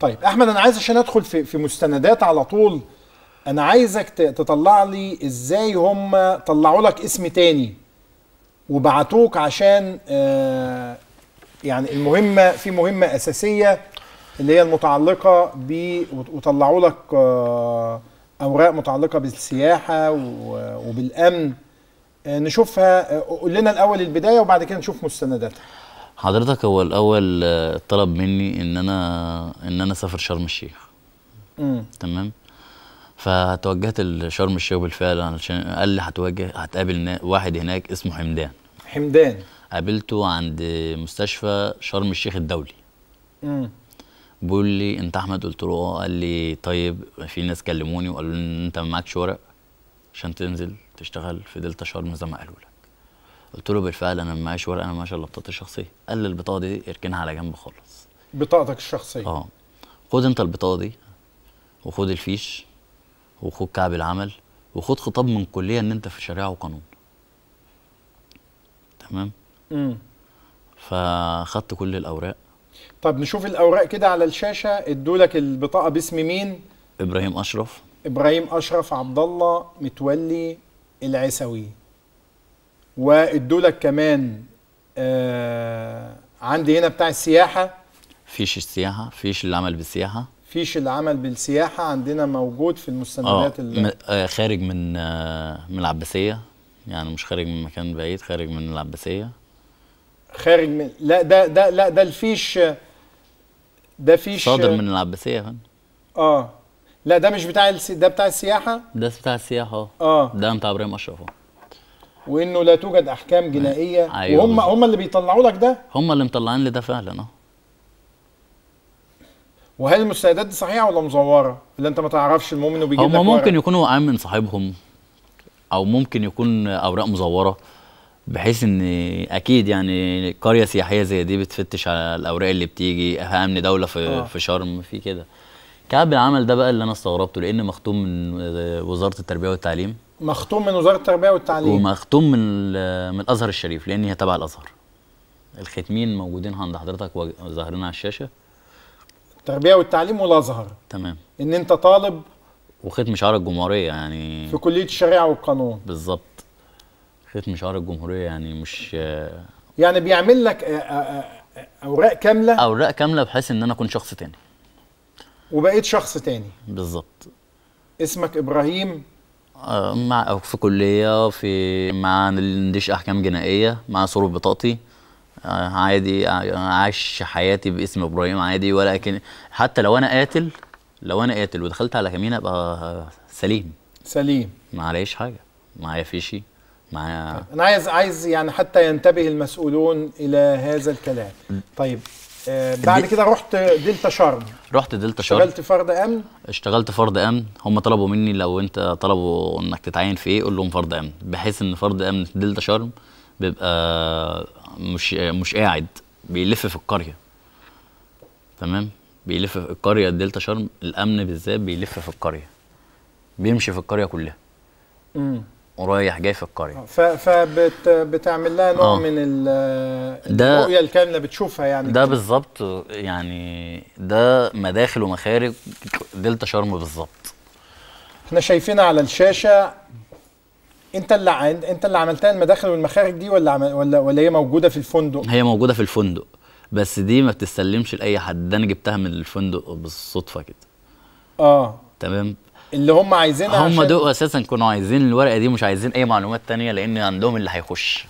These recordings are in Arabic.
طيب احمد انا عايز عشان ادخل في في مستندات على طول انا عايزك تطلع لي ازاي هم طلعوا لك اسم تاني وبعتوك عشان آه، يعني المهمه في مهمه اساسيه اللي هي المتعلقه ب وطلعوا لك آه، اوراق متعلقه بالسياحه وبالامن آه، نشوفها قول لنا الاول البدايه وبعد كده نشوف مستنداتها حضرتك هو الاول آه، طلب مني ان انا ان انا اسافر شرم الشيخ مم. تمام فتوجهت لشرم الشيخ بالفعل علشان قال لي هتواجه هتقابل واحد هناك اسمه حمدان حمدان قابلته عند مستشفى شرم الشيخ الدولي امم بيقول لي انت احمد قلت له اه قال لي طيب في ناس كلموني وقالوا لي ان انت معكش ورق عشان تنزل تشتغل في دلتا شرم زي ما قالوا لك قلت له بالفعل انا ما معيش ورقه انا ما معيش الا بطاقتي الشخصيه قال لي البطاقه دي اركنها على جنب خالص بطاقتك الشخصيه اه خد انت البطاقه دي وخد الفيش وخد كعب العمل وخد خطاب من الكليه ان انت في شريعه وقانون تمام امم فاخدت كل الاوراق طب نشوف الاوراق كده على الشاشه ادوا لك البطاقه باسم مين ابراهيم اشرف ابراهيم اشرف عبد الله متولي العيساوي وادوا لك كمان آه عندي هنا بتاع السياحه فيش السياحه فيش اللي عمل بالسياحه فيش اللي عمل بالسياحه عندنا موجود في المستندات آه، اللي آه خارج من آه من العباسيه يعني مش خارج من مكان بعيد خارج من العباسيه خارج من لا ده ده لا ده الفيش ده فيش صادر من العباسيه يا فندم اه لا ده مش بتاع ده بتاع السياحه ده بتاع السياحه اه, آه. ده بتاع ابراهيم اشرف آه. وانه لا توجد احكام جنائيه أيوة وهم بالزبط. هم اللي بيطلعوا لك ده هم اللي مطلعين لي ده فعلا اه وهل المستندات دي صحيحه ولا مزوره اللي انت ما تعرفش المهم انه بيجيب هم ممكن ورق. يكونوا وقعان من صاحبهم او ممكن يكون اوراق مزوره بحيث ان اكيد يعني قريه سياحيه زي دي بتفتش على الاوراق اللي بتيجي امن دوله في آه. في شرم في كده كعب العمل ده بقى اللي انا استغربته لان مختوم من وزاره التربيه والتعليم مختوم من وزاره التربيه والتعليم ومختوم من من الازهر الشريف لان هي تبع الازهر الختمين موجودين عند حضرتك وظاهرين على الشاشه التربيه والتعليم والازهر تمام ان انت طالب وختم شعار الجمهوريه يعني في كليه الشريعه والقانون بالظبط ختم شعار الجمهوريه يعني مش يعني بيعمل لك اوراق كامله اوراق كامله بحيث ان انا اكون شخص تاني وبقيت شخص تاني بالظبط اسمك ابراهيم مع في كليه في مع نديش احكام جنائيه مع صوره بطاقتي آه، عادي آه، عايش حياتي باسم ابراهيم عادي ولكن حتى لو انا قاتل لو انا قاتل ودخلت على كمين ابقى سليم سليم ما عليش حاجه معايا فيشي معايا طيب، انا عايز عايز يعني حتى ينتبه المسؤولون الى هذا الكلام طيب آه، بعد كده رحت دلتا شرم رحت دلتا شرم اشتغلت فرد امن اشتغلت فرد امن هم طلبوا مني لو انت طلبوا انك تتعين في ايه قول لهم فرد امن بحيث ان فرد امن في دلتا شرم بيبقى مش مش قاعد بيلف في القريه تمام بيلف في القريه دلتا شرم الامن بالذات بيلف في القريه بيمشي في القريه كلها امم ورايح جاي في القريه فبتعمل لها نوع آه. من الرؤيه الكامله بتشوفها يعني ده بالظبط يعني ده مداخل ومخارج دلتا شرم بالظبط احنا شايفين على الشاشه انت اللي عند انت اللي عملتها المداخل والمخارج دي ولا عمل... ولا ولا هي موجوده في الفندق هي موجوده في الفندق بس دي ما بتستلمش لاي حد ده انا جبتها من الفندق بالصدفه كده اه تمام اللي هم عايزينها هم عشان... دول اساسا كانوا عايزين الورقه دي مش عايزين اي معلومات تانية لان عندهم اللي هيخش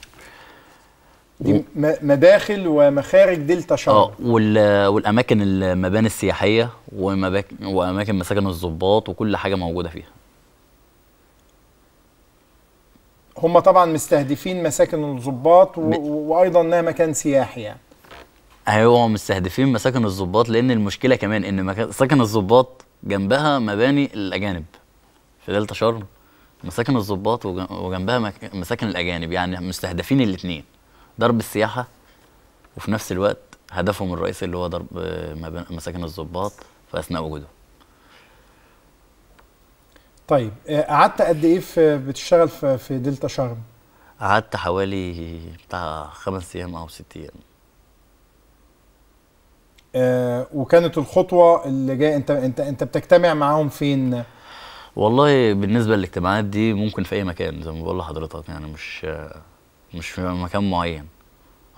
دي مداخل ومخارج دلتا شرق اه والاماكن المباني السياحيه ومباك... واماكن مساكن الضباط وكل حاجه موجوده فيها هم طبعا مستهدفين مساكن الضباط و... وايضا انها مكان سياحي يعني ايوه مستهدفين مساكن الضباط لان المشكله كمان ان مساكن الضباط جنبها مباني الاجانب في دلتا شرم مساكن الضباط وجنبها مساكن الاجانب يعني مستهدفين الاثنين ضرب السياحه وفي نفس الوقت هدفهم الرئيسي اللي هو ضرب مساكن الضباط في اثناء وجوده طيب آه، قعدت قد ايه في بتشتغل في دلتا شرم قعدت حوالي بتاع خمس ايام او ست ايام آه، وكانت الخطوه اللي جايه انت انت انت بتجتمع معاهم فين؟ والله بالنسبه للاجتماعات دي ممكن في اي مكان زي ما بقول لحضرتك يعني مش مش في مكان معين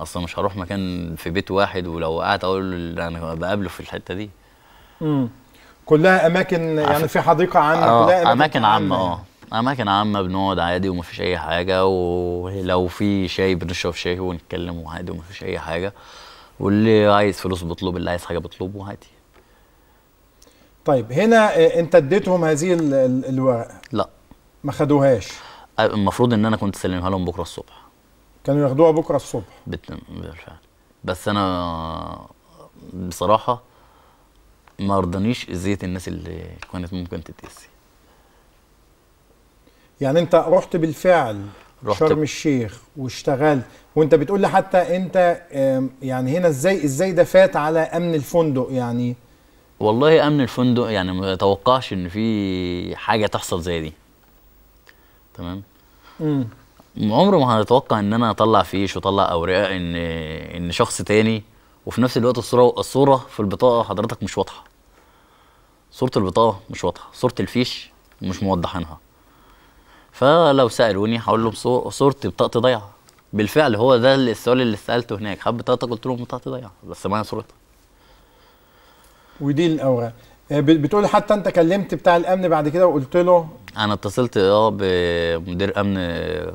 اصلا مش هروح مكان في بيت واحد ولو قعدت اقول انا يعني بقابله في الحته دي امم كلها اماكن يعني في حديقه عامه آه كلها اماكن عامه اه اماكن عامه بنقعد عادي ومفيش اي حاجه ولو في شاي بنشرب شاي ونتكلم وعادي ومفيش اي حاجه واللي عايز فلوس بطلب اللي عايز حاجه بطلبه عادي طيب هنا آه، انت اديتهم هذه الورقه لا ما خدوهاش المفروض ان انا كنت سلمها لهم بكره الصبح كانوا ياخدوها بكره الصبح بالفعل بس انا بصراحه ما رضانيش اذيت الناس اللي كانت ممكن تتاذي يعني انت رحت بالفعل رحت شرم الشيخ واشتغلت وانت بتقول لي حتى انت يعني هنا ازاي ازاي ده فات على امن الفندق يعني والله امن الفندق يعني ما اتوقعش ان في حاجه تحصل زي دي تمام امم عمره ما هنتوقع ان انا اطلع فيش واطلع اوراق ان ان شخص تاني وفي نفس الوقت الصوره الصوره في البطاقه حضرتك مش واضحه صوره البطاقه مش واضحه صوره الفيش مش موضحينها فلو سالوني هقول لهم صورتي بطاقتي ضايعه بالفعل هو ده السؤال اللي سالته هناك حب بطاقتك قلت لهم بطاقتي ضايعه بس معايا صورتها ودي الاوراق آه، بتقول حتى انت كلمت بتاع الامن بعد كده وقلت له انا اتصلت اه بمدير امن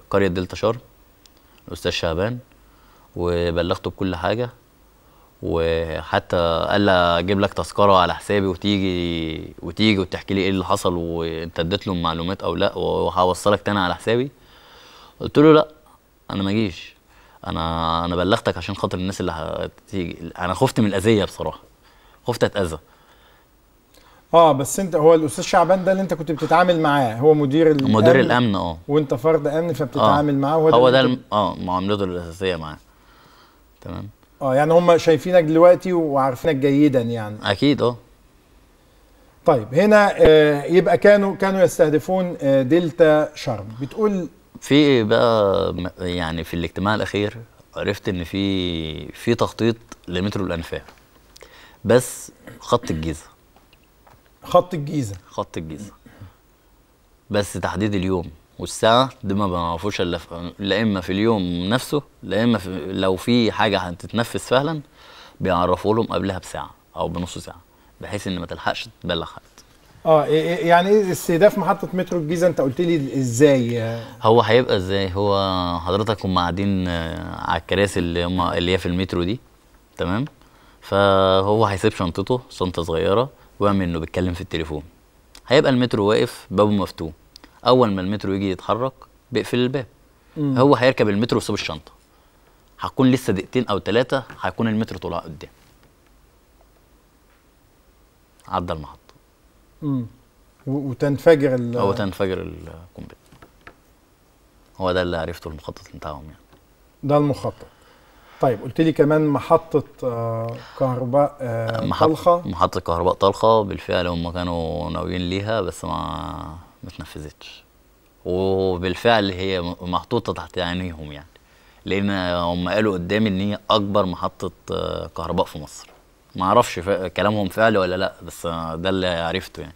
قريه دلتا شرم الاستاذ شعبان وبلغته بكل حاجه وحتى قال لي اجيب لك تذكره على حسابي وتيجي وتيجي وتحكي لي ايه اللي حصل وانت اديت له معلومات او لا وهوصلك تاني على حسابي قلت له لا انا ما اجيش انا انا بلغتك عشان خاطر الناس اللي هتيجي انا خفت من الاذيه بصراحه خفت اتاذى اه بس انت هو الاستاذ شعبان ده اللي انت كنت بتتعامل معاه هو مدير الامن مدير الامن اه وانت فرد امن فبتتعامل آه. معاه هو ده هو ده اه معاملته الاساسيه معاه تمام اه يعني هم شايفينك دلوقتي وعارفينك جيدا يعني اكيد اه طيب هنا آه، يبقى كانوا كانوا يستهدفون آه، دلتا شرم بتقول في بقى يعني في الاجتماع الاخير عرفت ان في في تخطيط لمترو الانفاق بس خط الجيزه خط الجيزه خط الجيزه بس تحديد اليوم والساعه دي ما بنعرفوش الا لا اما في اليوم نفسه لا اما في لو في حاجه هتتنفس فعلا بيعرفوا لهم قبلها بساعه او بنص ساعه بحيث ان ما تلحقش تبلغ حد اه إيه، إيه، يعني ايه استهداف محطه مترو الجيزه انت قلت لي ازاي هو هيبقى ازاي هو حضرتك هم قاعدين آه، على الكراسي اللي هم اللي هي في المترو دي تمام فهو هيسيب شنطته شنطه صغيره ويعمل انه بيتكلم في التليفون هيبقى المترو واقف بابه مفتوح اول ما المترو يجي يتحرك بيقفل الباب مم. هو هيركب المترو ويسيب الشنطه هتكون لسه دقيقتين او ثلاثه هيكون المترو طلع قدام عدى المحطه امم وتنفجر ال هو تنفجر القنبله هو ده اللي عرفته المخطط بتاعهم يعني ده المخطط طيب قلت لي كمان محطة آه، كهرباء آه، طلخة محطة كهرباء طلخة بالفعل هم كانوا ناويين ليها بس ما ما اتنفذتش وبالفعل هي محطوطه تحت عينيهم يعني لان هم قالوا قدامي ان هي اكبر محطه آه، كهرباء في مصر ما اعرفش كلامهم فعلي ولا لا بس ده اللي عرفته يعني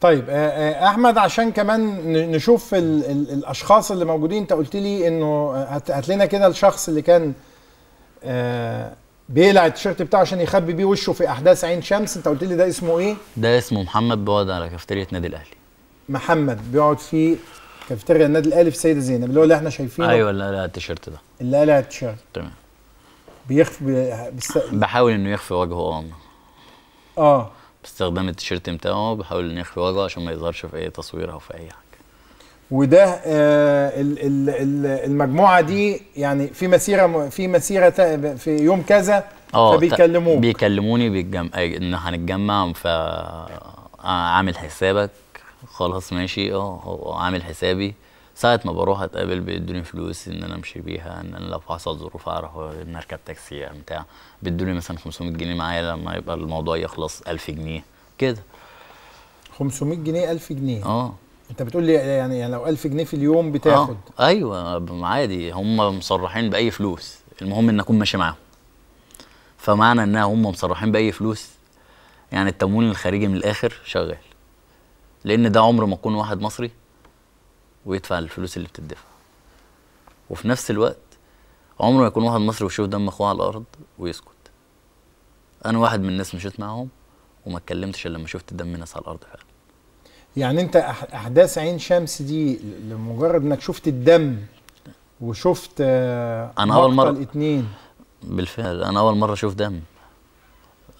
طيب آه، آه، احمد عشان كمان نشوف الـ الـ الاشخاص اللي موجودين انت قلت لي انه هات لنا كده الشخص اللي كان بيقلع التيشيرت بتاعه عشان يخبي بيه وشه في احداث عين شمس انت قلت لي ده اسمه ايه ده اسمه محمد بيقعد على كافتيريا نادي الاهلي محمد بيقعد في كافتيريا النادي الاهلي في سيده زينب اللي هو اللي احنا شايفينه ايوه اللي قلع التيشيرت ده اللي قلع التيشيرت تمام بيخفي بس... بحاول انه يخفي وجهه اه اه باستخدام التيشيرت بتاعه بحاول انه يخفي وجهه عشان ما يظهرش في اي تصوير او في اي حاجه وده آه، المجموعه دي يعني في مسيره في مسيره في يوم كذا آه، فبيكلموك بيكلموني بيتجمع آه، ان هنتجمع ف عامل حسابك خلاص ماشي اه عامل حسابي ساعة ما بروح اتقابل بيدوني فلوس ان انا امشي بيها ان انا لو حصل ظروف اعرف ان اركب تاكسي يعني بتاع بيدوني مثلا 500 جنيه معايا لما يبقى الموضوع يخلص 1000 جنيه كده 500 جنيه 1000 جنيه اه انت بتقول لي يعني يعني لو 1000 جنيه في اليوم بتاخد آه. ايوه عادي هم مصرحين باي فلوس المهم ان اكون ماشي معاهم فمعنى ان هم مصرحين باي فلوس يعني التمويل الخارجي من الاخر شغال لان ده عمر ما اكون واحد مصري ويدفع الفلوس اللي بتدفع وفي نفس الوقت عمره ما يكون واحد مصري ويشوف دم اخوه على الارض ويسكت انا واحد من الناس مشيت معاهم وما اتكلمتش الا لما شفت دم ناس على الارض فعلا يعني انت احداث عين شمس دي لمجرد انك شفت الدم وشفت آه، انا اول مره الاثنين بالفعل انا اول مره اشوف دم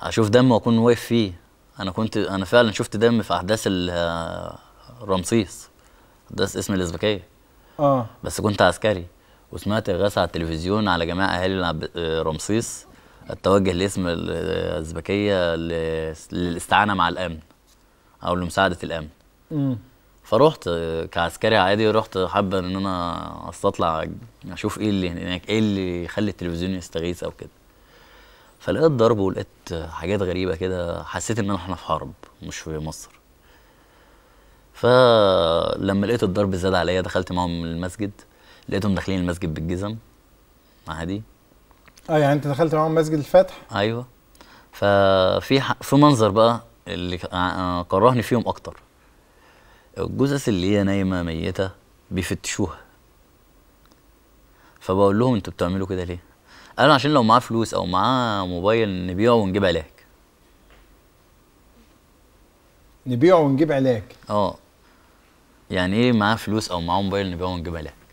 اشوف دم واكون واقف فيه انا كنت انا فعلا شفت دم في احداث آه، رمسيس احداث اسم الازبكيه اه بس كنت عسكري وسمعت اغاثه على التلفزيون على جماعه اهالي آه، رمسيس التوجه لاسم الازبكيه للاستعانه مع الامن او لمساعده الامن فروحت كعسكري عادي رحت حابه ان انا استطلع اشوف ايه اللي هناك ايه اللي يخلي التلفزيون يستغيث او كده فلقيت ضرب ولقيت حاجات غريبه كده حسيت ان احنا في حرب مش في مصر فلما لقيت الضرب زاد عليا دخلت معاهم المسجد لقيتهم داخلين المسجد بالجزم عادي اه يعني انت دخلت معاهم مسجد الفتح ايوه ففي في منظر بقى اللي آه، آه، كرهني فيهم اكتر الجثث اللي هي نايمه ميته بيفتشوها فبقول لهم انتوا بتعملوا كده ليه؟ قالوا عشان لو معاه فلوس او معاه موبايل نبيعه ونجيب علاج نبيعه ونجيب علاج اه يعني ايه معاه فلوس او معاه موبايل نبيعه ونجيب علاج